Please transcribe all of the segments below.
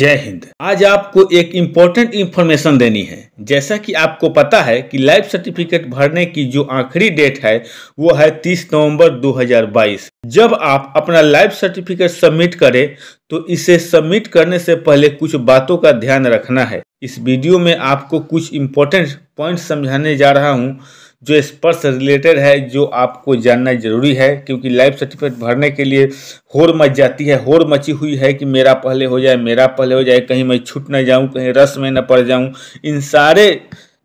जय हिंद आज आपको एक इम्पोर्टेंट इन्फॉर्मेशन देनी है जैसा कि आपको पता है कि लाइफ सर्टिफिकेट भरने की जो आखिरी डेट है वो है 30 नवंबर 2022 जब आप अपना लाइफ सर्टिफिकेट सबमिट करें तो इसे सबमिट करने से पहले कुछ बातों का ध्यान रखना है इस वीडियो में आपको कुछ इम्पोर्टेंट पॉइंट समझाने जा रहा हूँ जो स्पर्श रिलेटेड है जो आपको जानना जरूरी है क्योंकि लाइफ सर्टिफिकेट भरने के लिए होर मच जाती है होर मची हुई है कि मेरा पहले हो जाए मेरा पहले हो जाए कहीं मैं छूट ना जाऊं कहीं रस में ना पड़ जाऊं इन सारे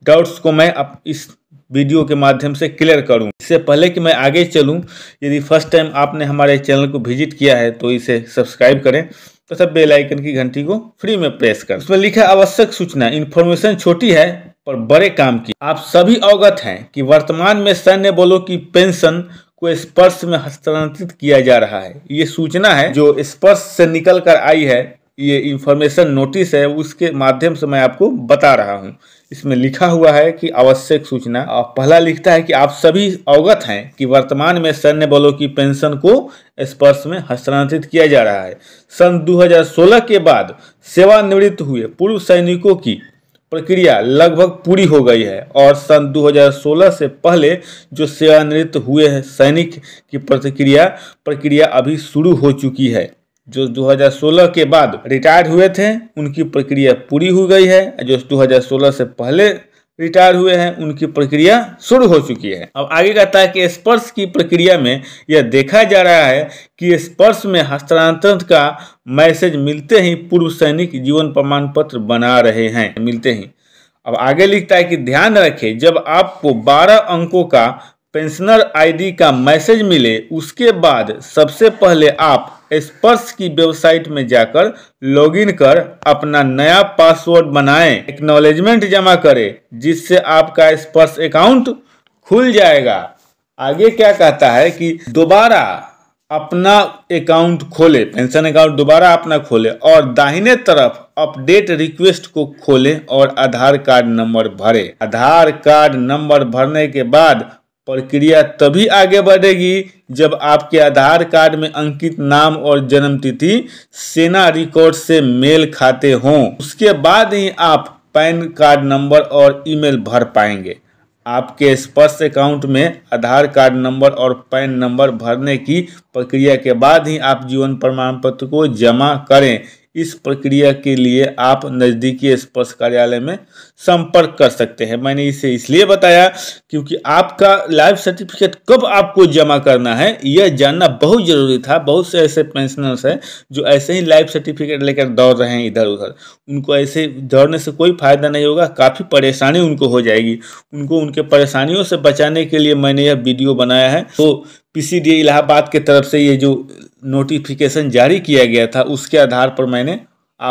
डाउट्स को मैं अब इस वीडियो के माध्यम से क्लियर करूं इससे पहले कि मैं आगे चलूँ यदि फर्स्ट टाइम आपने हमारे चैनल को विजिट किया है तो इसे सब्सक्राइब करें तथा तो बेल की घंटी को फ्री में प्रेस करें उसमें लिखा आवश्यक सूचना इन्फॉर्मेशन छोटी है पर बड़े काम किए आप सभी अवगत हैं कि वर्तमान में सैन्य बलों की पेंशन को स्पर्श में हस्तांतरित किया जा रहा है ये सूचना है जो स्पर्श से निकल कर आई है ये इंफॉर्मेशन नोटिस है उसके माध्यम से मैं आपको बता रहा हूँ इसमें लिखा हुआ है कि आवश्यक सूचना पहला लिखता है कि आप सभी अवगत हैं कि वर्तमान में सैन्य बलों की पेंशन को स्पर्श में हस्तांतरित किया जा रहा है सन 2016 के बाद सेवानिवृत्त हुए पूर्व सैनिकों की प्रक्रिया लगभग पूरी हो गई है और सन 2016 से पहले जो सेवानिवृत्त हुए हैं सैनिक की प्रतिक्रिया प्रक्रिया अभी शुरू हो चुकी है जो 2016 के बाद रिटायर्ड हुए थे उनकी प्रक्रिया पूरी हो गई है जो 2016 से पहले रिटायर हुए हैं उनकी प्रक्रिया शुरू हो चुकी है अब आगे कहता है कि स्पर्श की प्रक्रिया में यह देखा जा रहा है कि स्पर्श में हस्तांतरण का मैसेज मिलते ही पूर्व सैनिक जीवन प्रमाण पत्र बना रहे हैं मिलते ही अब आगे लिखता है कि ध्यान रखें जब आपको 12 अंकों का पेंशनर आईडी का मैसेज मिले उसके बाद सबसे पहले आप स्पर्श की वेबसाइट में जाकर लॉगिन कर अपना नया पासवर्ड बनाएं एक्नोलेजमेंट जमा करें जिससे आपका स्पर्श अकाउंट खुल जाएगा आगे क्या कहता है कि दोबारा अपना अकाउंट खोले पेंशन अकाउंट दोबारा अपना खोले और दाहिने तरफ अपडेट रिक्वेस्ट को खोले और आधार कार्ड नंबर भरे आधार कार्ड नंबर भरने के बाद प्रक्रिया तभी आगे बढ़ेगी जब आपके आधार कार्ड में अंकित नाम और जन्म तिथि सेना रिकॉर्ड से मेल खाते हों उसके बाद ही आप पैन कार्ड नंबर और ईमेल भर पाएंगे आपके स्पर्श अकाउंट में आधार कार्ड नंबर और पैन नंबर भरने की प्रक्रिया के बाद ही आप जीवन प्रमाण पत्र को जमा करें इस प्रक्रिया के लिए आप नज़दीकी स्पर्श कार्यालय में संपर्क कर सकते हैं मैंने इसे इसलिए बताया क्योंकि आपका लाइफ सर्टिफिकेट कब आपको जमा करना है यह जानना बहुत ज़रूरी था बहुत से ऐसे पेंशनर्स हैं जो ऐसे ही लाइफ सर्टिफिकेट लेकर दौड़ रहे हैं इधर उधर उनको ऐसे दौड़ने से कोई फ़ायदा नहीं होगा काफ़ी परेशानी उनको हो जाएगी उनको उनके परेशानियों से बचाने के लिए मैंने यह वीडियो बनाया है तो पी इलाहाबाद के तरफ से ये जो नोटिफिकेशन जारी किया गया था उसके आधार पर मैंने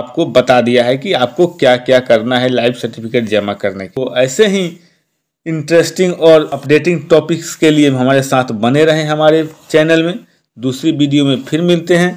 आपको बता दिया है कि आपको क्या क्या करना है लाइफ सर्टिफिकेट जमा करने के तो ऐसे ही इंटरेस्टिंग और अपडेटिंग टॉपिक्स के लिए हमारे साथ बने रहें हमारे चैनल में दूसरी वीडियो में फिर मिलते हैं